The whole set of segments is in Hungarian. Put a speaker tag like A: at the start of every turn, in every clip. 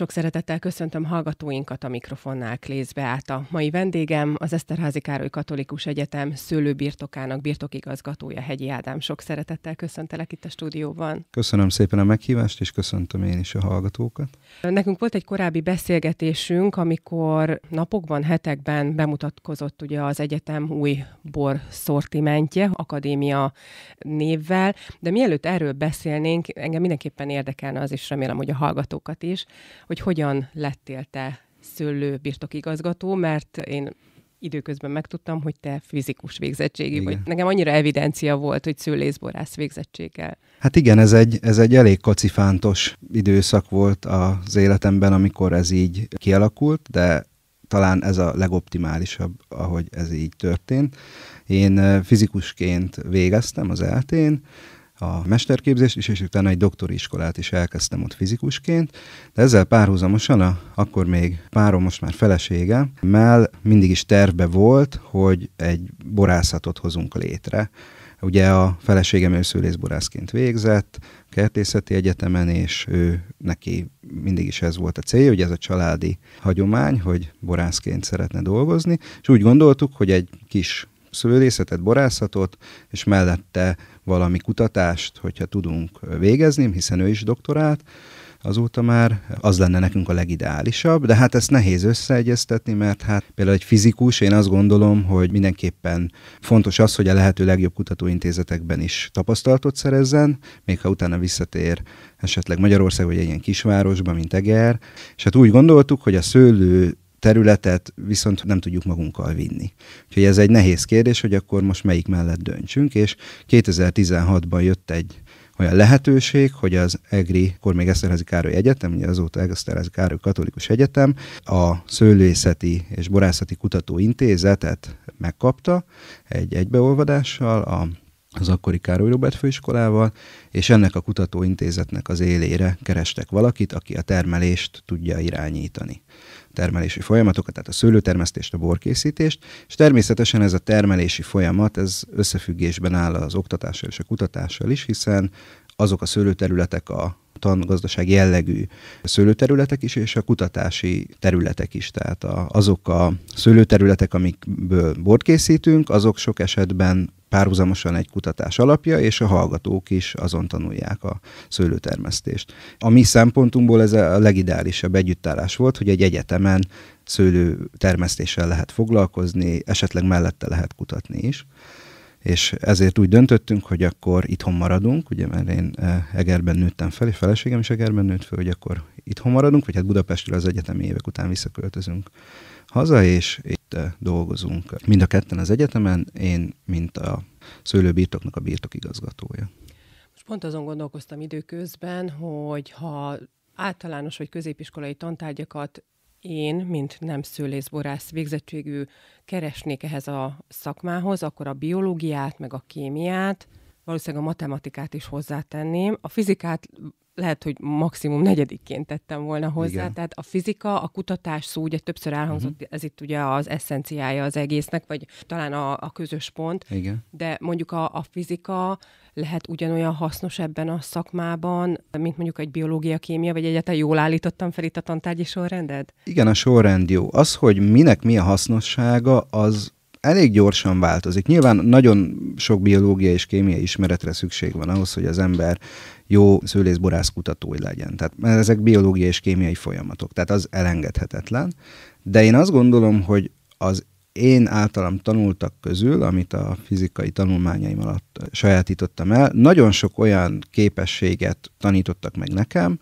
A: Sok szeretettel köszöntöm hallgatóinkat a mikrofonnál Klész Beáta. Mai vendégem az Eszterházi Károly Katolikus Egyetem szőlőbirtokának birtokigazgatója Hegyi Ádám. Sok szeretettel köszöntelek itt a stúdióban.
B: Köszönöm szépen a meghívást, és köszöntöm én is a hallgatókat.
A: Nekünk volt egy korábbi beszélgetésünk, amikor napokban, hetekben bemutatkozott ugye az egyetem új bor szortimentje, akadémia névvel, de mielőtt erről beszélnénk, engem mindenképpen érdekelne az is, remélem, hogy a hallgatókat is, hogy hogyan lettél te szőlő birtokigazgató, mert én időközben megtudtam, hogy te fizikus végzettségi igen. vagy. Nekem annyira evidencia volt, hogy szőlészborász végzettséggel.
B: Hát igen, ez egy, ez egy elég kacifántos időszak volt az életemben, amikor ez így kialakult, de talán ez a legoptimálisabb, ahogy ez így történt. Én fizikusként végeztem az eltén, a mesterképzést is, és utána egy doktori iskolát is elkezdtem ott fizikusként, de ezzel párhuzamosan a, akkor még párom, most már felesége, mell mindig is terve volt, hogy egy borászatot hozunk létre. Ugye a feleségem őszülészborászként végzett, kertészeti egyetemen, és ő neki mindig is ez volt a célja, hogy ez a családi hagyomány, hogy borászként szeretne dolgozni, és úgy gondoltuk, hogy egy kis szövődészetet, borászatot, és mellette valami kutatást, hogyha tudunk végezni, hiszen ő is doktorált, azóta már az lenne nekünk a legideálisabb, de hát ezt nehéz összeegyeztetni, mert hát például egy fizikus, én azt gondolom, hogy mindenképpen fontos az, hogy a lehető legjobb kutatóintézetekben is tapasztalatot szerezzen, még ha utána visszatér esetleg Magyarország, vagy egy ilyen kisvárosba, mint Eger. És hát úgy gondoltuk, hogy a szőlő területet viszont nem tudjuk magunkkal vinni. Úgyhogy ez egy nehéz kérdés, hogy akkor most melyik mellett döntsünk, és 2016-ban jött egy olyan lehetőség, hogy az EGRI, akkor még Eszterházi Károly Egyetem, ugye azóta Eszterházi Károly Katolikus Egyetem, a Szőlészeti és Borászati Kutatóintézetet megkapta egy egybeolvadással, a az akkori Károly Robert főiskolával, és ennek a kutatóintézetnek az élére kerestek valakit, aki a termelést tudja irányítani termelési folyamatokat, tehát a szőlőtermesztést, a borkészítést, és természetesen ez a termelési folyamat, ez összefüggésben áll az oktatással és a kutatással is, hiszen azok a szőlőterületek a tangazdaság jellegű szőlőterületek is, és a kutatási területek is. Tehát a, azok a szőlőterületek, amikből bort készítünk, azok sok esetben párhuzamosan egy kutatás alapja, és a hallgatók is azon tanulják a szőlőtermesztést. A mi szempontunkból ez a legideálisabb együttállás volt, hogy egy egyetemen szőlőtermesztéssel lehet foglalkozni, esetleg mellette lehet kutatni is és ezért úgy döntöttünk, hogy akkor itthon maradunk, ugye mert én e, Egerben nőttem fel, és feleségem is Egerben nőtt fel, hogy akkor itthon maradunk, vagy hát Budapestről az egyetemi évek után visszaköltözünk haza, és itt eh, dolgozunk. Mind a ketten az egyetemen, én, mint a szőlőbirtoknak a birtok igazgatója.
A: Most pont azon gondolkoztam időközben, hogy ha általános vagy középiskolai tantárgyakat én, mint nem szőlészborász végzettségű keresnék ehhez a szakmához, akkor a biológiát, meg a kémiát, valószínűleg a matematikát is hozzátenném. A fizikát lehet, hogy maximum negyedikként tettem volna hozzá. Igen. Tehát a fizika, a kutatás szó, ugye többször elhangzott, uh-huh. ez itt ugye az eszenciája az egésznek, vagy talán a, a közös pont. Igen. De mondjuk a, a fizika lehet ugyanolyan hasznos ebben a szakmában, mint mondjuk egy biológia, kémia, vagy egyáltalán jól állítottam fel itt a tantárgyi sorrended?
B: Igen, a sorrend jó. Az, hogy minek mi a hasznossága, az elég gyorsan változik. Nyilván nagyon sok biológiai és kémiai ismeretre szükség van ahhoz, hogy az ember jó szőlészborász kutatói legyen. Tehát mert ezek biológiai és kémiai folyamatok, tehát az elengedhetetlen. De én azt gondolom, hogy az én általam tanultak közül, amit a fizikai tanulmányaim alatt sajátítottam el, nagyon sok olyan képességet tanítottak meg nekem,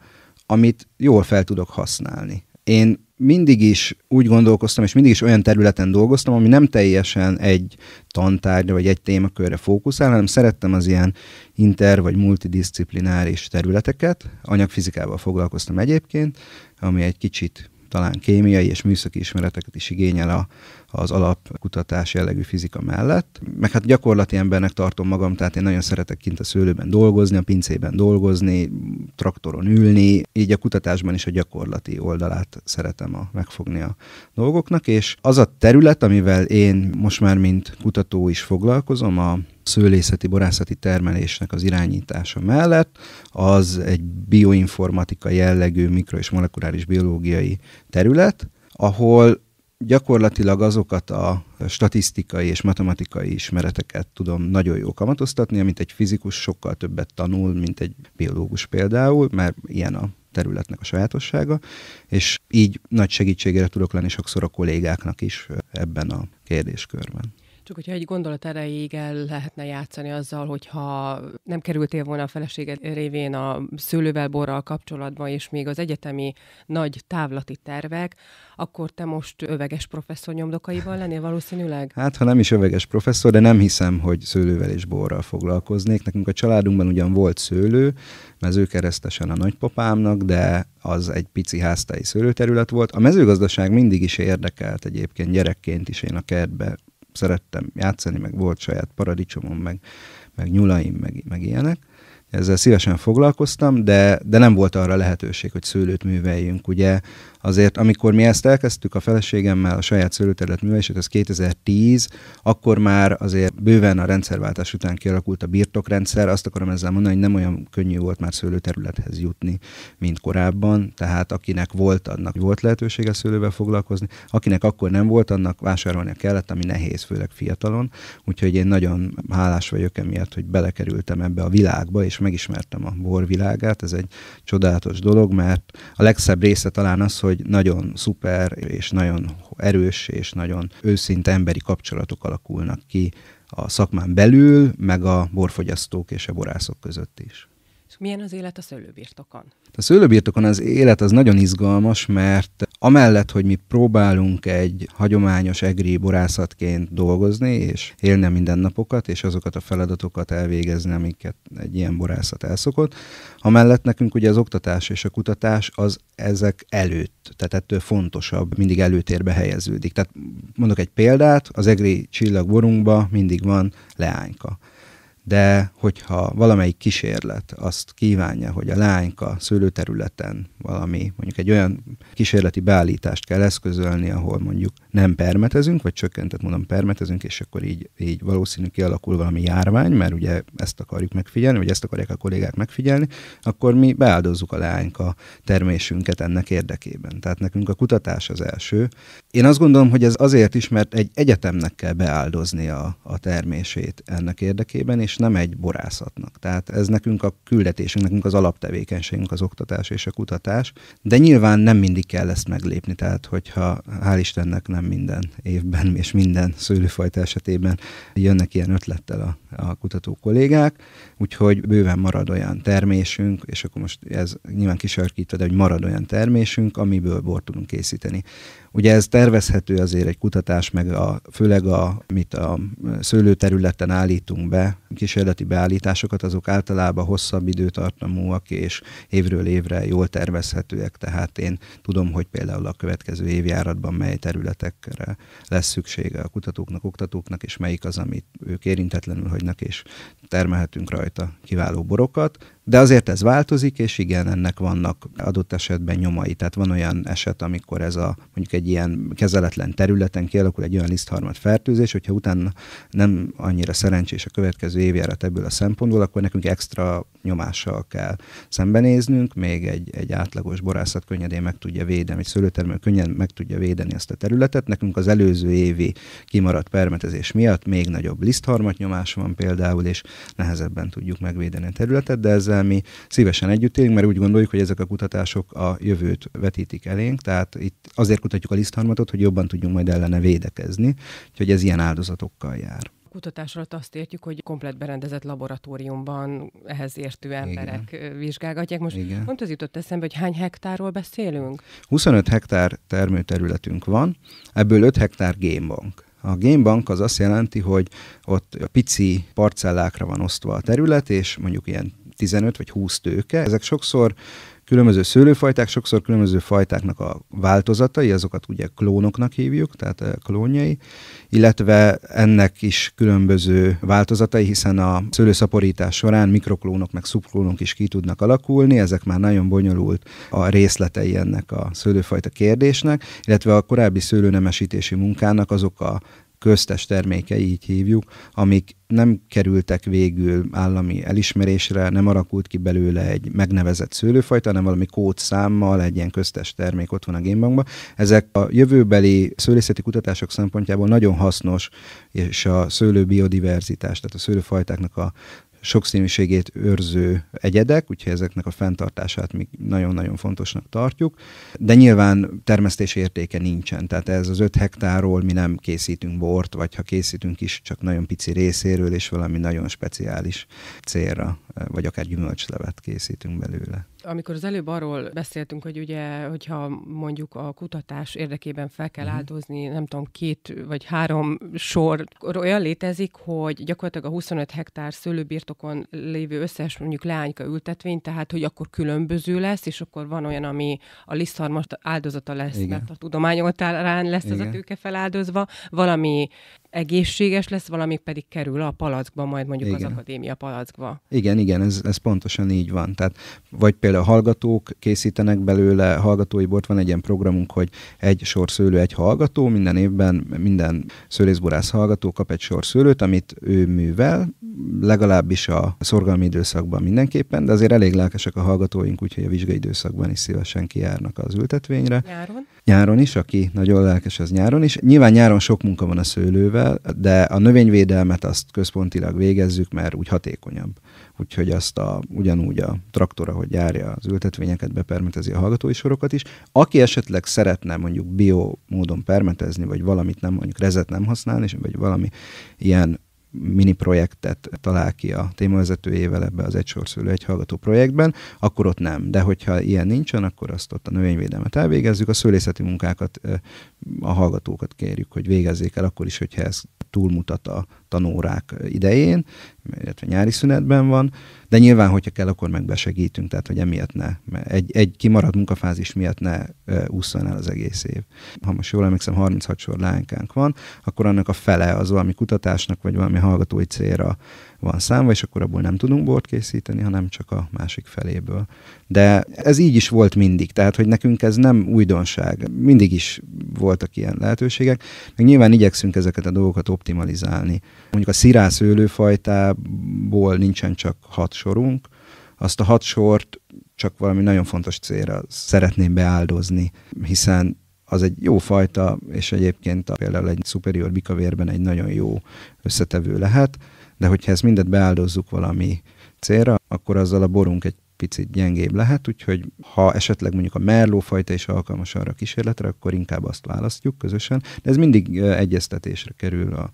B: amit jól fel tudok használni. Én mindig is úgy gondolkoztam, és mindig is olyan területen dolgoztam, ami nem teljesen egy tantárgyra vagy egy témakörre fókuszál, hanem szerettem az ilyen inter- vagy multidisciplináris területeket. Anyagfizikával foglalkoztam egyébként, ami egy kicsit talán kémiai és műszaki ismereteket is igényel a, az alapkutatás jellegű fizika mellett. Meg hát gyakorlati embernek tartom magam, tehát én nagyon szeretek kint a szőlőben dolgozni, a pincében dolgozni, traktoron ülni, így a kutatásban is a gyakorlati oldalát szeretem a, megfogni a dolgoknak, és az a terület, amivel én most már mint kutató is foglalkozom, a szőlészeti, borászati termelésnek az irányítása mellett, az egy bioinformatika jellegű mikro- és molekuláris biológiai terület, ahol gyakorlatilag azokat a statisztikai és matematikai ismereteket tudom nagyon jól kamatoztatni, amit egy fizikus sokkal többet tanul, mint egy biológus például, mert ilyen a területnek a sajátossága, és így nagy segítségére tudok lenni sokszor a kollégáknak is ebben a kérdéskörben.
A: Csak hogyha egy gondolat erejéig el lehetne játszani azzal, hogyha nem kerültél volna a feleséged révén a szőlővel, borral kapcsolatban, és még az egyetemi nagy távlati tervek, akkor te most öveges professzor nyomdokaival lennél valószínűleg?
B: Hát, ha nem is öveges professzor, de nem hiszem, hogy szőlővel és borral foglalkoznék. Nekünk a családunkban ugyan volt szőlő, mezőkeresztesen a nagypapámnak, de az egy pici háztáji szőlőterület volt. A mezőgazdaság mindig is érdekelt egyébként gyerekként is. Én a kertbe szerettem játszani, meg volt saját paradicsomom, meg, meg nyulaim, meg, meg ilyenek. Ezzel szívesen foglalkoztam, de, de nem volt arra lehetőség, hogy szőlőt műveljünk. Ugye Azért, amikor mi ezt elkezdtük a feleségemmel, a saját szőlőterület művelését, az 2010, akkor már azért bőven a rendszerváltás után kialakult a birtokrendszer. Azt akarom ezzel mondani, hogy nem olyan könnyű volt már szőlőterülethez jutni, mint korábban. Tehát akinek volt, annak volt lehetősége szőlővel foglalkozni. Akinek akkor nem volt, annak vásárolnia kellett, ami nehéz, főleg fiatalon. Úgyhogy én nagyon hálás vagyok emiatt, hogy belekerültem ebbe a világba, és megismertem a borvilágát. Ez egy csodálatos dolog, mert a legszebb része talán az, hogy hogy nagyon szuper, és nagyon erős, és nagyon őszinte emberi kapcsolatok alakulnak ki a szakmán belül, meg a borfogyasztók és a borászok között is.
A: És milyen az élet a szőlőbirtokon?
B: A szőlőbirtokon az élet az nagyon izgalmas, mert amellett, hogy mi próbálunk egy hagyományos egri borászatként dolgozni, és élni a mindennapokat, és azokat a feladatokat elvégezni, amiket egy ilyen borászat elszokott, amellett nekünk ugye az oktatás és a kutatás az ezek előtt, tehát ettől fontosabb, mindig előtérbe helyeződik. Tehát mondok egy példát, az egri csillagborunkban mindig van leányka de hogyha valamelyik kísérlet azt kívánja, hogy a lányka szőlőterületen valami, mondjuk egy olyan kísérleti beállítást kell eszközölni, ahol mondjuk nem permetezünk, vagy csökkentett mondom permetezünk, és akkor így, így valószínű kialakul valami járvány, mert ugye ezt akarjuk megfigyelni, vagy ezt akarják a kollégák megfigyelni, akkor mi beáldozzuk a lányka termésünket ennek érdekében. Tehát nekünk a kutatás az első. Én azt gondolom, hogy ez azért is, mert egy egyetemnek kell beáldozni a, a termését ennek érdekében, és nem egy borászatnak. Tehát ez nekünk a küldetésünk, nekünk az alaptevékenységünk az oktatás és a kutatás, de nyilván nem mindig kell ezt meglépni, tehát hogyha hál' Istennek nem minden évben és minden szőlőfajta esetében jönnek ilyen ötlettel a, a kutató kollégák, úgyhogy bőven marad olyan termésünk, és akkor most ez nyilván kisarkítva, de hogy marad olyan termésünk, amiből bort tudunk készíteni. Ugye ez tervezhető azért egy kutatás, meg a, főleg a, amit a szőlőterületen állítunk be, kísérleti beállításokat, azok általában hosszabb időtartamúak és évről évre jól tervezhetőek, tehát én tudom, hogy például a következő évjáratban mely területekre lesz szüksége a kutatóknak, oktatóknak, és melyik az, amit ők érintetlenül hagynak, és termelhetünk rajta kiváló borokat, de azért ez változik, és igen, ennek vannak adott esetben nyomai. Tehát van olyan eset, amikor ez a mondjuk egy ilyen kezeletlen területen kialakul egy olyan lisztharmad fertőzés, hogyha utána nem annyira szerencsés a következő évjárat ebből a szempontból, akkor nekünk extra nyomással kell szembenéznünk, még egy, egy átlagos borászat könnyedén meg tudja védeni, egy szőlőtermő könnyen meg tudja védeni ezt a területet. Nekünk az előző évi kimaradt permetezés miatt még nagyobb lisztharmat nyomás van például, és nehezebben tudjuk megvédeni a területet, de ezzel ezzel mi szívesen együtt élünk, mert úgy gondoljuk, hogy ezek a kutatások a jövőt vetítik elénk, tehát itt azért kutatjuk a lisztharmatot, hogy jobban tudjunk majd ellene védekezni, úgyhogy ez ilyen áldozatokkal jár.
A: A kutatás alatt azt értjük, hogy komplet berendezett laboratóriumban ehhez értő emberek Igen. vizsgálgatják. Most Igen. pont az jutott eszembe, hogy hány hektárról beszélünk?
B: 25 hektár termőterületünk van, ebből 5 hektár gémbank. A gémbank az azt jelenti, hogy ott a pici parcellákra van osztva a terület, és mondjuk ilyen 15 vagy 20 tőke. Ezek sokszor különböző szőlőfajták, sokszor különböző fajtáknak a változatai, azokat ugye klónoknak hívjuk, tehát eh, klónjai, illetve ennek is különböző változatai, hiszen a szőlőszaporítás során mikroklónok meg szubklónok is ki tudnak alakulni, ezek már nagyon bonyolult a részletei ennek a szőlőfajta kérdésnek, illetve a korábbi szőlőnemesítési munkának azok a köztes termékei, így hívjuk, amik nem kerültek végül állami elismerésre, nem alakult ki belőle egy megnevezett szőlőfajta, hanem valami kódszámmal egy ilyen köztes termék ott van a génbankban. Ezek a jövőbeli szőlészeti kutatások szempontjából nagyon hasznos, és a szőlő biodiverzitás, tehát a szőlőfajtáknak a sokszínűségét őrző egyedek, úgyhogy ezeknek a fenntartását mi nagyon-nagyon fontosnak tartjuk, de nyilván termesztés értéke nincsen, tehát ez az 5 hektáról mi nem készítünk bort, vagy ha készítünk is, csak nagyon pici részéről, és valami nagyon speciális célra, vagy akár gyümölcslevet készítünk belőle.
A: Amikor az előbb arról beszéltünk, hogy ugye, hogyha mondjuk a kutatás érdekében fel kell mhm. áldozni, nem tudom, két vagy három sor olyan létezik, hogy gyakorlatilag a 25 hektár szőlőbirtokon lévő összes mondjuk leányka ültetvény, tehát hogy akkor különböző lesz, és akkor van olyan, ami a lisztharmas áldozata lesz, Igen. mert a tudományoltárán lesz Igen. az a tőke feláldozva, valami egészséges lesz, valamik pedig kerül a palackba, majd mondjuk igen. az akadémia palackba.
B: Igen, igen, ez, ez pontosan így van. Tehát, vagy például hallgatók készítenek belőle, hallgatói bort van egy ilyen programunk, hogy egy sor szőlő, egy hallgató, minden évben minden szőlészborász hallgató kap egy sor szőlőt, amit ő művel, legalábbis a szorgalmi időszakban mindenképpen, de azért elég lelkesek a hallgatóink, úgyhogy a vizsgai időszakban is szívesen kijárnak az ültetvényre. Nyáron? Nyáron is, aki nagyon lelkes, az nyáron is. Nyilván nyáron sok munka van a szőlővel, de a növényvédelmet azt központilag végezzük, mert úgy hatékonyabb úgyhogy azt a, ugyanúgy a traktora, hogy járja az ültetvényeket, bepermetezi a hallgatói sorokat is. Aki esetleg szeretne mondjuk bio módon permetezni, vagy valamit nem mondjuk rezet nem használni, vagy valami ilyen mini projektet talál ki a témavezetőjével ebbe az sorszülő egy hallgató projektben, akkor ott nem. De hogyha ilyen nincsen, akkor azt ott a növényvédelmet elvégezzük, a szőlészeti munkákat a hallgatókat kérjük, hogy végezzék el akkor is, hogyha ez túlmutat a tanórák idején, illetve nyári szünetben van, de nyilván, hogyha kell, akkor meg besegítünk, tehát hogy emiatt ne, egy, egy kimaradt munkafázis miatt ne ússzon el az egész év. Ha most jól emlékszem, 36 sor lánykánk van, akkor annak a fele az valami kutatásnak, vagy valami hallgatói célra van számva, és akkor abból nem tudunk bort készíteni, hanem csak a másik feléből. De ez így is volt mindig, tehát hogy nekünk ez nem újdonság. Mindig is voltak ilyen lehetőségek, meg nyilván igyekszünk ezeket a dolgokat optimalizálni. Mondjuk a szirász őlőfajtából nincsen csak hat sorunk, azt a hat sort csak valami nagyon fontos célra szeretném beáldozni, hiszen az egy jó fajta, és egyébként például egy superior bikavérben egy nagyon jó összetevő lehet, de hogyha ezt mindet beáldozzuk valami célra, akkor azzal a borunk egy picit gyengébb lehet, úgyhogy ha esetleg mondjuk a Merló fajta is alkalmas arra a kísérletre, akkor inkább azt választjuk közösen, de ez mindig egyeztetésre kerül a,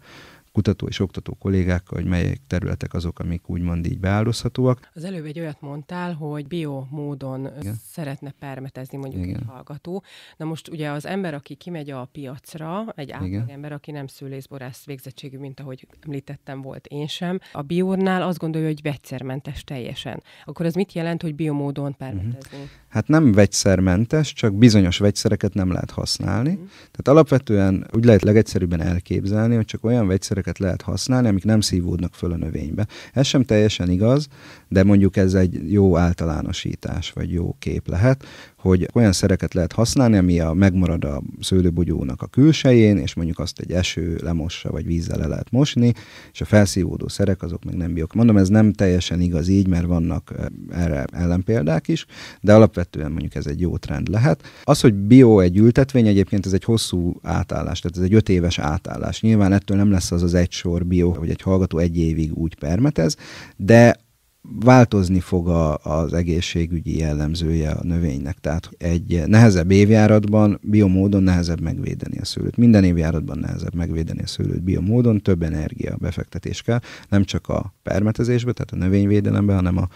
B: kutató és oktató kollégákkal, hogy melyek területek azok, amik úgymond így beáldozhatóak.
A: Az előbb egy olyat mondtál, hogy bio módon Igen. szeretne permetezni mondjuk Igen. egy hallgató. Na most ugye az ember, aki kimegy a piacra, egy átlag ember, aki nem szülészborász végzettségű, mint ahogy említettem volt én sem, a biónál azt gondolja, hogy vegyszermentes teljesen. Akkor ez mit jelent, hogy biomódon mhm. permetezni? Uh-huh.
B: Hát nem vegyszermentes, csak bizonyos vegyszereket nem lehet használni. Uh-huh. Tehát alapvetően úgy lehet legegyszerűbben elképzelni, hogy csak olyan vegyszerek szereket lehet használni, amik nem szívódnak föl a növénybe. Ez sem teljesen igaz, de mondjuk ez egy jó általánosítás, vagy jó kép lehet, hogy olyan szereket lehet használni, ami a, megmarad a szőlőbogyónak a külsején, és mondjuk azt egy eső lemossa, vagy vízzel le lehet mosni, és a felszívódó szerek azok meg nem biok. Mondom, ez nem teljesen igaz így, mert vannak eh, erre ellenpéldák is, de alapvetően mondjuk ez egy jó trend lehet. Az, hogy bio egy ültetvény, egyébként ez egy hosszú átállás, tehát ez egy öt éves átállás. Nyilván ettől nem lesz az az az egy sor bio, hogy egy hallgató egy évig úgy permetez, de változni fog a, az egészségügyi jellemzője a növénynek. Tehát egy nehezebb évjáratban biomódon nehezebb megvédeni a szőlőt. Minden évjáratban nehezebb megvédeni a szőlőt biomódon, több energia befektetés kell, nem csak a permetezésbe, tehát a növényvédelembe, hanem a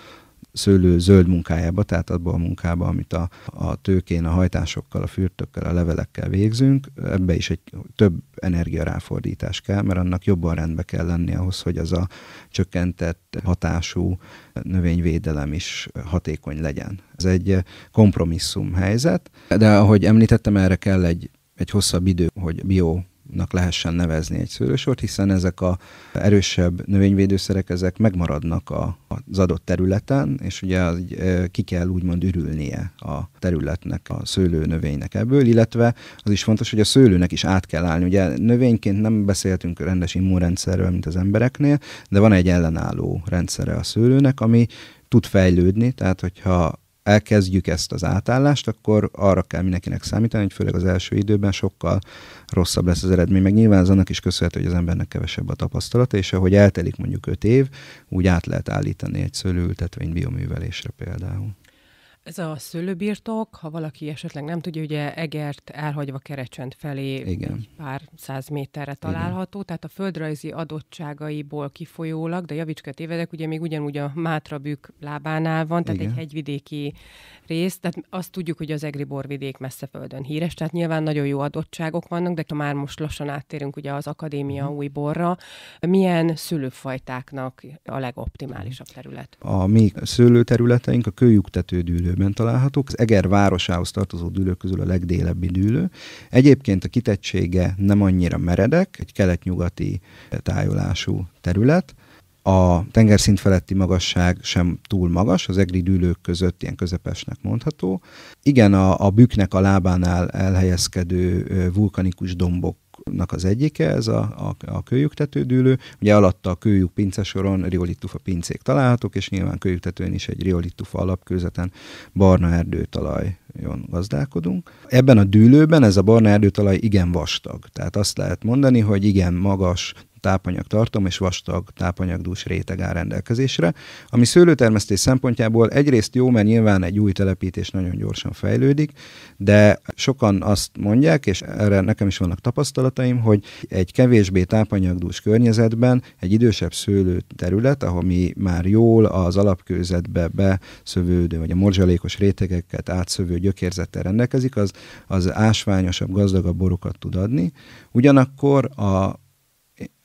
B: szőlő zöld munkájába, tehát abban a munkába, amit a, a tőkén, a hajtásokkal, a fürtökkel, a levelekkel végzünk, ebbe is egy több energiaráfordítás kell, mert annak jobban rendbe kell lenni ahhoz, hogy az a csökkentett hatású növényvédelem is hatékony legyen. Ez egy kompromisszum helyzet, de ahogy említettem, erre kell egy, egy hosszabb idő, hogy bio nak lehessen nevezni egy szőlősort, hiszen ezek a erősebb növényvédőszerek, ezek megmaradnak a, az adott területen, és ugye az, ki kell úgymond ürülnie a területnek, a szőlőnövénynek ebből, illetve az is fontos, hogy a szőlőnek is át kell állni. Ugye növényként nem beszéltünk rendes immunrendszerről, mint az embereknél, de van egy ellenálló rendszere a szőlőnek, ami tud fejlődni, tehát hogyha elkezdjük ezt az átállást, akkor arra kell mindenkinek számítani, hogy főleg az első időben sokkal rosszabb lesz az eredmény. Meg nyilván az annak is köszönhető, hogy az embernek kevesebb a tapasztalata, és ahogy eltelik mondjuk 5 év, úgy át lehet állítani egy szőlőültetvény bioművelésre például.
A: Ez a szőlőbirtok, ha valaki esetleg nem tudja, ugye Egert elhagyva kerecsönt felé Igen. pár száz méterre található, Igen. tehát a földrajzi adottságaiból kifolyólag, de javíts tévedek, ugye még ugyanúgy a Mátrabük lábánál van, tehát Igen. egy hegyvidéki rész, tehát azt tudjuk, hogy az Egri borvidék messze földön híres, tehát nyilván nagyon jó adottságok vannak, de ha már most lassan áttérünk ugye az akadémia uh új borra, milyen szőlőfajtáknak a legoptimálisabb terület?
B: A mi szőlőterületeink a kőjüktetődűlő dűlőben találhatók. Az Eger városához tartozó dűlők közül a legdélebbi dűlő. Egyébként a kitettsége nem annyira meredek, egy kelet-nyugati tájolású terület, a tengerszint feletti magasság sem túl magas, az egri dűlők között ilyen közepesnek mondható. Igen, a, a büknek a lábánál elhelyezkedő vulkanikus dombok nak az egyike, ez a, a, a kőjüktetődülő. Ugye alatta a kőjük soron riolitufa pincék találhatók, és nyilván kőjüktetőn is egy riolitufa alapkőzeten barna erdőtalaj nagyon gazdálkodunk. Ebben a dűlőben ez a barna erdőtalaj igen vastag. Tehát azt lehet mondani, hogy igen magas, tápanyag tartom és vastag tápanyagdús réteg áll rendelkezésre, ami szőlőtermesztés szempontjából egyrészt jó, mert nyilván egy új telepítés nagyon gyorsan fejlődik, de sokan azt mondják, és erre nekem is vannak tapasztalataim, hogy egy kevésbé tápanyagdús környezetben egy idősebb szőlő terület, ahol mi már jól az alapkőzetbe beszövődő, vagy a morzsalékos rétegeket átszövő gyökérzettel rendelkezik, az, az ásványosabb, gazdagabb borokat tud adni. Ugyanakkor a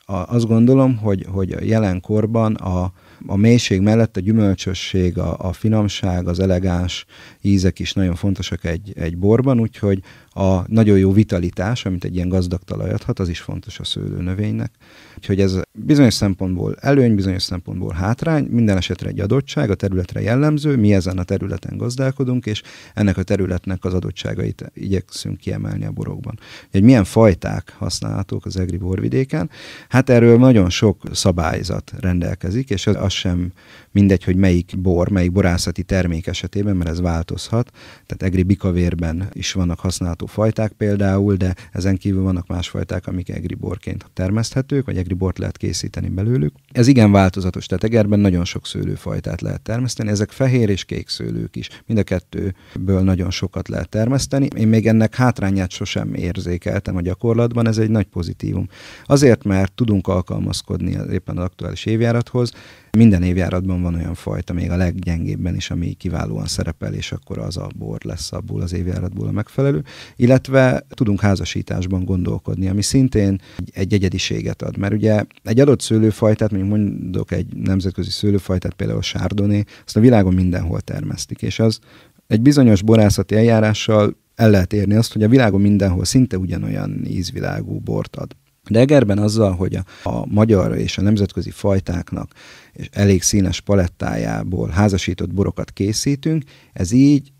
B: a, azt gondolom, hogy, hogy a jelenkorban a, a mélység mellett a gyümölcsösség, a, a finomság, az elegáns ízek is nagyon fontosak egy, egy borban, úgyhogy a nagyon jó vitalitás, amit egy ilyen gazdag talaj adhat, az is fontos a szőlőnövénynek. Úgyhogy ez bizonyos szempontból előny, bizonyos szempontból hátrány, minden esetre egy adottság, a területre jellemző, mi ezen a területen gazdálkodunk, és ennek a területnek az adottságait igyekszünk kiemelni a borokban. Hogy milyen fajták használhatók az egri borvidéken, hát erről nagyon sok szabályzat rendelkezik, és az, az sem mindegy, hogy melyik bor, melyik borászati termék esetében, mert ez változhat. Tehát egri bikavérben is vannak használható fogyasztható fajták például, de ezen kívül vannak más fajták, amik egriborként termeszthetők, vagy egribort lehet készíteni belőlük. Ez igen változatos, tehát egerben nagyon sok szőlőfajtát lehet termeszteni, ezek fehér és kék szőlők is. Mind a kettőből nagyon sokat lehet termeszteni. Én még ennek hátrányát sosem érzékeltem a gyakorlatban, ez egy nagy pozitívum. Azért, mert tudunk alkalmazkodni éppen az aktuális évjárathoz, minden évjáratban van olyan fajta, még a leggyengébben is, ami kiválóan szerepel, és akkor az a bor lesz abból az évjáratból a megfelelő illetve tudunk házasításban gondolkodni, ami szintén egy egyediséget ad. Mert ugye egy adott szőlőfajtát, mondjuk mondok egy nemzetközi szőlőfajtát, például a sárdoné, azt a világon mindenhol termesztik, és az egy bizonyos borászati eljárással el lehet érni azt, hogy a világon mindenhol szinte ugyanolyan ízvilágú bort ad. De Egerben azzal, hogy a, a magyar és a nemzetközi fajtáknak és elég színes palettájából házasított borokat készítünk, ez így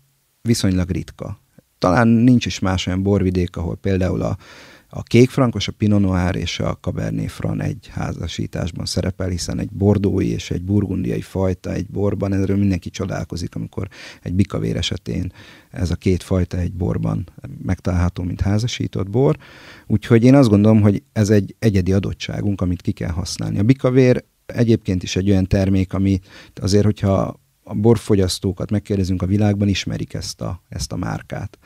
B: viszonylag ritka talán nincs is más olyan borvidék, ahol például a, a kékfrankos, a Pinot Noir és a Cabernet Franc egy házasításban szerepel, hiszen egy bordói és egy burgundiai fajta egy borban, erről mindenki csodálkozik, amikor egy bikavér esetén ez a két fajta egy borban megtalálható, mint házasított bor. Úgyhogy én azt gondolom, hogy ez egy egyedi adottságunk, amit ki kell használni. A bikavér egyébként is egy olyan termék, ami azért, hogyha a borfogyasztókat megkérdezünk a világban, ismerik ezt a, ezt a márkát.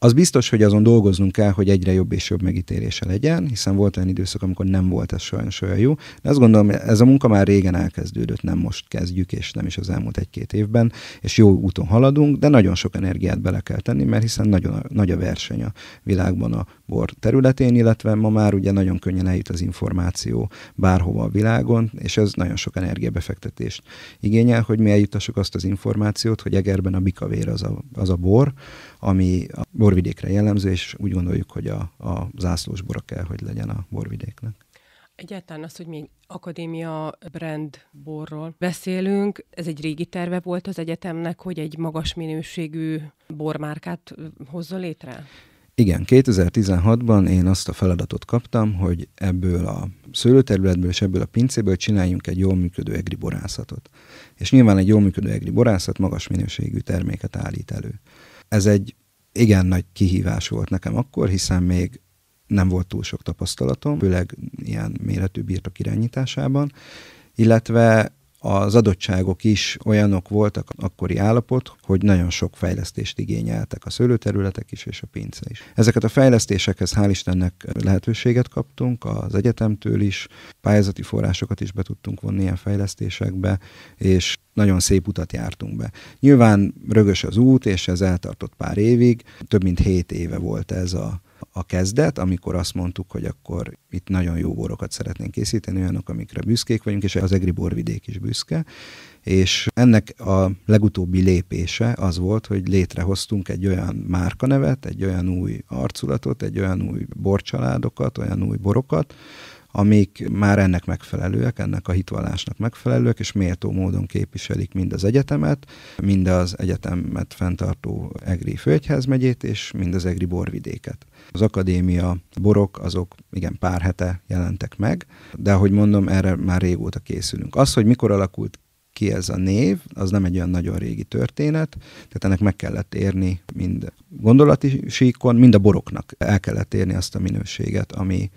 B: Az biztos, hogy azon dolgoznunk kell, hogy egyre jobb és jobb megítélése legyen, hiszen volt olyan időszak, amikor nem volt ez sajnos olyan jó. De azt gondolom, ez a munka már régen elkezdődött, nem most kezdjük, és nem is az elmúlt egy-két évben, és jó úton haladunk, de nagyon sok energiát bele kell tenni, mert hiszen nagyon nagy a verseny a világban a bor területén, illetve ma már ugye nagyon könnyen eljut az információ bárhova a világon, és ez nagyon sok energiabefektetést igényel, hogy mi eljutassuk azt az információt, hogy Egerben a bikavér az a, az a bor, ami a borvidékre jellemző, és úgy gondoljuk, hogy a, a zászlós bora kell, hogy legyen a borvidéknek.
A: Egyáltalán az, hogy mi akadémia brand borról beszélünk, ez egy régi terve volt az egyetemnek, hogy egy magas minőségű bormárkát hozza létre?
B: Igen, 2016-ban én azt a feladatot kaptam, hogy ebből a szőlőterületből és ebből a pincéből csináljunk egy jól működő egri borászatot. És nyilván egy jól működő egri borászat magas minőségű terméket állít elő. Ez egy igen nagy kihívás volt nekem akkor, hiszen még nem volt túl sok tapasztalatom, főleg ilyen méretű birtok irányításában, illetve az adottságok is olyanok voltak akkori állapot, hogy nagyon sok fejlesztést igényeltek a szőlőterületek is és a pince is. Ezeket a fejlesztésekhez hál' Istennek lehetőséget kaptunk, az egyetemtől is, pályázati forrásokat is be tudtunk vonni ilyen fejlesztésekbe, és nagyon szép utat jártunk be. Nyilván rögös az út, és ez eltartott pár évig, több mint hét éve volt ez a a kezdet, amikor azt mondtuk, hogy akkor itt nagyon jó borokat szeretnénk készíteni, olyanok, amikre büszkék vagyunk, és az Egri borvidék is büszke. És ennek a legutóbbi lépése az volt, hogy létrehoztunk egy olyan márkanevet, egy olyan új arculatot, egy olyan új borcsaládokat, olyan új borokat, amik már ennek megfelelőek, ennek a hitvallásnak megfelelőek, és méltó módon képviselik mind az egyetemet, mind az egyetemet fenntartó Egri megyét és mind az Egri borvidéket. Az akadémia borok azok igen pár hete jelentek meg, de ahogy mondom, erre már régóta készülünk. Az, hogy mikor alakult ki ez a név, az nem egy olyan nagyon régi történet, tehát ennek meg kellett érni mind gondolati síkon, mind a boroknak el kellett érni azt a minőséget, ami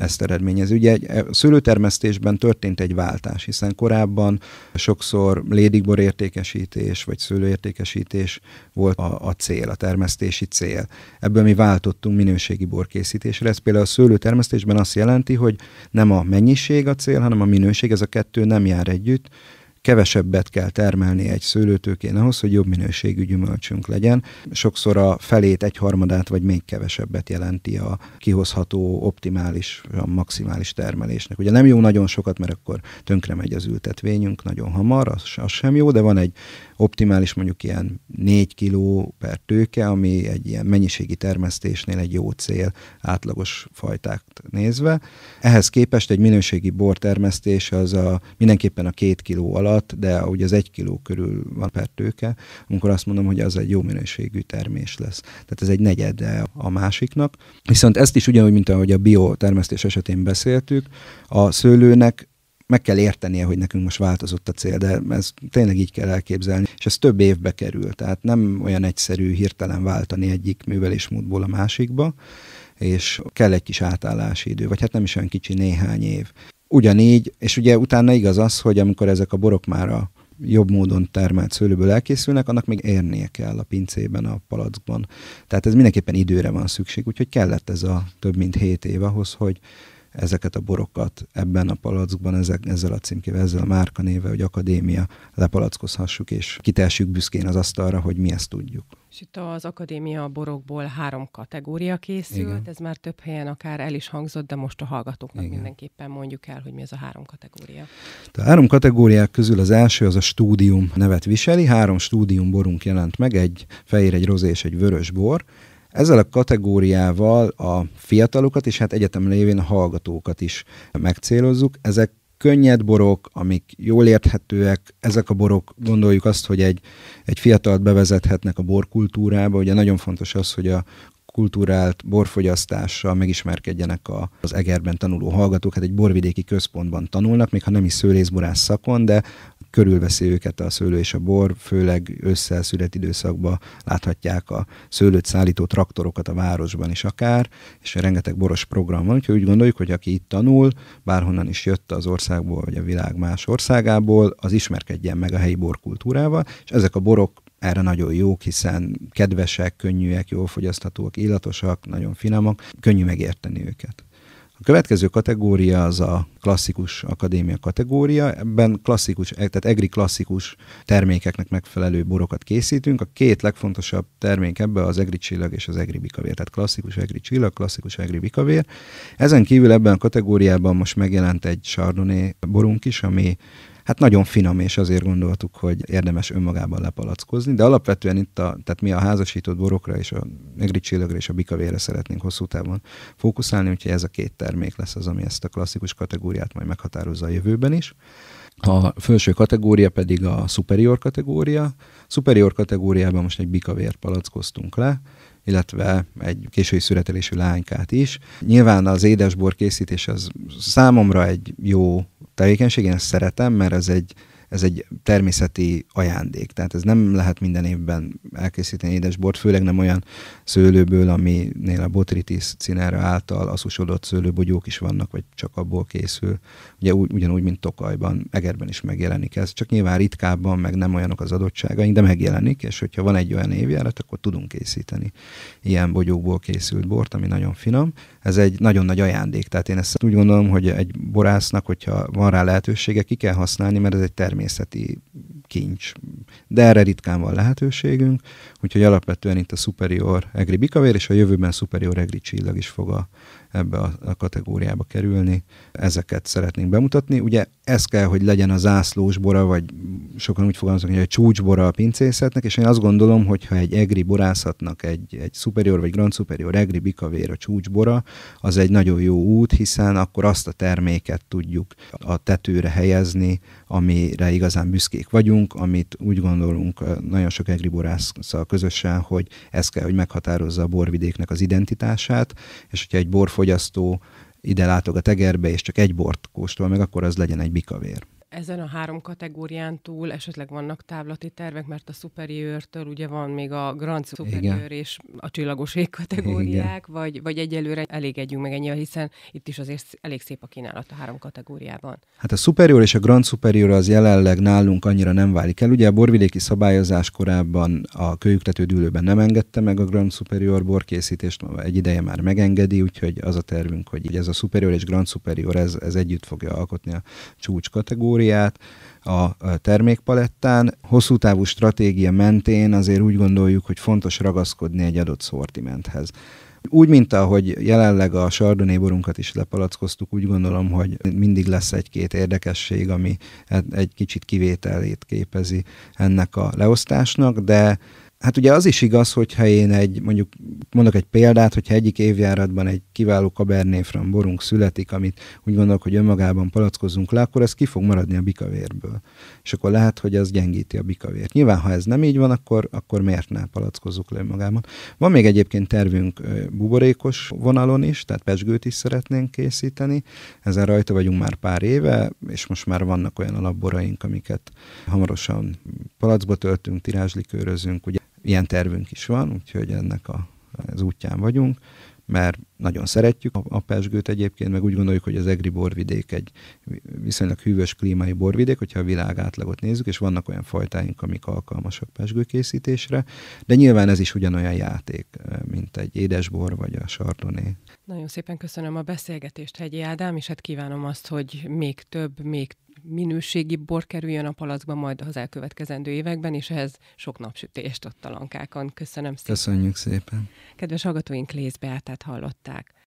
B: ezt eredményez. Ugye a e, szőlőtermesztésben történt egy váltás, hiszen korábban sokszor lédigbor értékesítés vagy szőlőértékesítés volt a, a cél, a termesztési cél. Ebből mi váltottunk minőségi borkészítésre. Ez például a szőlőtermesztésben azt jelenti, hogy nem a mennyiség a cél, hanem a minőség, ez a kettő nem jár együtt, kevesebbet kell termelni egy szőlőtőkén ahhoz, hogy jobb minőségű gyümölcsünk legyen. Sokszor a felét, egyharmadát vagy még kevesebbet jelenti a kihozható optimális, a maximális termelésnek. Ugye nem jó nagyon sokat, mert akkor tönkre megy az ültetvényünk nagyon hamar, az, az sem jó, de van egy optimális mondjuk ilyen 4 kiló per tőke, ami egy ilyen mennyiségi termesztésnél egy jó cél átlagos fajták nézve. Ehhez képest egy minőségi bortermesztés az a, mindenképpen a 2 kiló alatt alatt, de ugye az egy kiló körül van per tőke, amikor azt mondom, hogy az egy jó minőségű termés lesz. Tehát ez egy negyede a másiknak. Viszont ezt is ugyanúgy, mint ahogy a biotermesztés esetén beszéltük, a szőlőnek meg kell értenie, hogy nekünk most változott a cél, de ez tényleg így kell elképzelni, és ez több évbe kerül, tehát nem olyan egyszerű hirtelen váltani egyik művelésmódból a másikba, és kell egy kis átállási idő, vagy hát nem is olyan kicsi néhány év. Ugyanígy, és ugye utána igaz az, hogy amikor ezek a borok már a jobb módon termelt szőlőből elkészülnek, annak még érnie kell a pincében, a palackban. Tehát ez mindenképpen időre van szükség, úgyhogy kellett ez a több mint 7 év ahhoz, hogy ezeket a borokat ebben a palackban, ezek, ezzel a címkével, ezzel a néve, hogy akadémia lepalackozhassuk, és kitessük büszkén az asztalra, hogy mi ezt tudjuk.
A: És itt az akadémia borokból három kategória készült, Igen. ez már több helyen akár el is hangzott, de most a hallgatóknak Igen. mindenképpen mondjuk el, hogy mi ez a három kategória. A három
B: kategóriák közül az első az a stúdium nevet viseli, három stúdium borunk jelent meg, egy fehér, egy rozé és egy vörös bor, ezzel a kategóriával a fiatalokat és hát egyetem lévén a hallgatókat is megcélozzuk. Ezek könnyed borok, amik jól érthetőek, ezek a borok, gondoljuk azt, hogy egy, egy fiatalt bevezethetnek a borkultúrába, ugye nagyon fontos az, hogy a kultúrált borfogyasztással megismerkedjenek a, az Egerben tanuló hallgatók. Hát egy borvidéki központban tanulnak, még ha nem is szőlészborász szakon, de körülveszi őket a szőlő és a bor, főleg ősszel szület időszakban láthatják a szőlőt szállító traktorokat a városban is akár, és rengeteg boros program van, úgyhogy úgy gondoljuk, hogy aki itt tanul, bárhonnan is jött az országból, vagy a világ más országából, az ismerkedjen meg a helyi borkultúrával, és ezek a borok erre nagyon jók, hiszen kedvesek, könnyűek, jól fogyaszthatóak, illatosak, nagyon finomak, könnyű megérteni őket. A következő kategória az a klasszikus akadémia kategória. Ebben klasszikus, e, tehát egri klasszikus termékeknek megfelelő borokat készítünk. A két legfontosabb termék ebbe az egri csillag és az egri bikavér. Tehát klasszikus egri csillag, klasszikus egri bikavér. Ezen kívül ebben a kategóriában most megjelent egy Chardonnay borunk is, ami hát nagyon finom, és azért gondoltuk, hogy érdemes önmagában lepalackozni, de alapvetően itt a, tehát mi a házasított borokra és a negri csillagra és a bikavére szeretnénk hosszú távon fókuszálni, úgyhogy ez a két termék lesz az, ami ezt a klasszikus kategóriát majd meghatározza a jövőben is. A felső kategória pedig a superior kategória. Superior kategóriában most egy bikavért palackoztunk le, illetve egy késői születelésű lánykát is. Nyilván az édesbor készítés az számomra egy jó tevékenységen szeretem, mert ez egy ez egy természeti ajándék. Tehát ez nem lehet minden évben elkészíteni édesbort, főleg nem olyan szőlőből, aminél a botritis cinára által aszusodott szőlőbogyók is vannak, vagy csak abból készül. Ugye ugyanúgy, mint Tokajban, Egerben is megjelenik ez, csak nyilván ritkábban, meg nem olyanok az adottságaink, de megjelenik, és hogyha van egy olyan évjárat, akkor tudunk készíteni ilyen bogyókból készült bort, ami nagyon finom. Ez egy nagyon nagy ajándék, tehát én ezt úgy gondolom, hogy egy borásznak, hogyha van rá lehetősége, ki kell használni, mert ez egy természet természeti kincs. De erre ritkán van lehetőségünk, úgyhogy alapvetően itt a Superior Egri Bikavér és a jövőben Superior Egri Csillag is fog a ebbe a kategóriába kerülni. Ezeket szeretnénk bemutatni. Ugye ez kell, hogy legyen a zászlós bora, vagy sokan úgy fogalmaznak, hogy a csúcsbora a pincészetnek, és én azt gondolom, hogy ha egy egri borászatnak egy, egy superior vagy grand superior egri bikavér a csúcsbora, az egy nagyon jó út, hiszen akkor azt a terméket tudjuk a tetőre helyezni, amire igazán büszkék vagyunk, amit úgy gondolunk eh, nagyon sok egri borásszal közösen, hogy ez kell, hogy meghatározza a borvidéknek az identitását, és hogyha egy borfogy fogyasztó ide látog a tegerbe, és csak egy bort kóstol meg, akkor az legyen egy bikavér
A: ezen a három kategórián túl esetleg vannak távlati tervek, mert a superiőrtől ugye van még a Grand Superiőr és a csillagos ég kategóriák, Igen. vagy, vagy egyelőre elégedjünk meg ennyivel, hiszen itt is azért elég szép a kínálat a három kategóriában.
B: Hát a superior és a Grand Superior az jelenleg nálunk annyira nem válik el. Ugye a borvidéki szabályozás korábban a kölyüktető dűlőben nem engedte meg a Grand Superior borkészítést, egy ideje már megengedi, úgyhogy az a tervünk, hogy ez a Superior és Grand Superior ez, ez együtt fogja alkotni a csúcs kategóriát kategóriát a termékpalettán. Hosszú távú stratégia mentén azért úgy gondoljuk, hogy fontos ragaszkodni egy adott szortimenthez. Úgy, mint ahogy jelenleg a sardonéborunkat is lepalackoztuk, úgy gondolom, hogy mindig lesz egy-két érdekesség, ami egy kicsit kivételét képezi ennek a leosztásnak, de hát ugye az is igaz, hogyha én egy, mondjuk mondok egy példát, hogyha egyik évjáratban egy kiváló kabernéfran borunk születik, amit úgy gondolok, hogy önmagában palackozunk le, akkor ez ki fog maradni a bikavérből. És akkor lehet, hogy az gyengíti a bikavért. Nyilván, ha ez nem így van, akkor, akkor miért ne palackozzuk le önmagában. Van még egyébként tervünk buborékos vonalon is, tehát pesgőt is szeretnénk készíteni. Ezen rajta vagyunk már pár éve, és most már vannak olyan alapboraink, amiket hamarosan palacba töltünk, tirázslikőrözünk. Ugye ilyen tervünk is van, úgyhogy ennek a, az útján vagyunk, mert nagyon szeretjük a, a pesgőt egyébként, meg úgy gondoljuk, hogy az egri borvidék egy viszonylag hűvös klímai borvidék, hogyha a világ átlagot nézzük, és vannak olyan fajtáink, amik alkalmasak pesgőkészítésre, de nyilván ez is ugyanolyan játék, mint egy édesbor vagy a sardoné.
A: Nagyon szépen köszönöm a beszélgetést, Hegyi Ádám, és hát kívánom azt, hogy még több, még minőségi bor kerüljön a palackba majd az elkövetkezendő években, és ehhez sok napsütést ott a lankákon. Köszönöm szépen. Köszönjük szépen. Kedves hallgatóink, Lész Beátát hallották.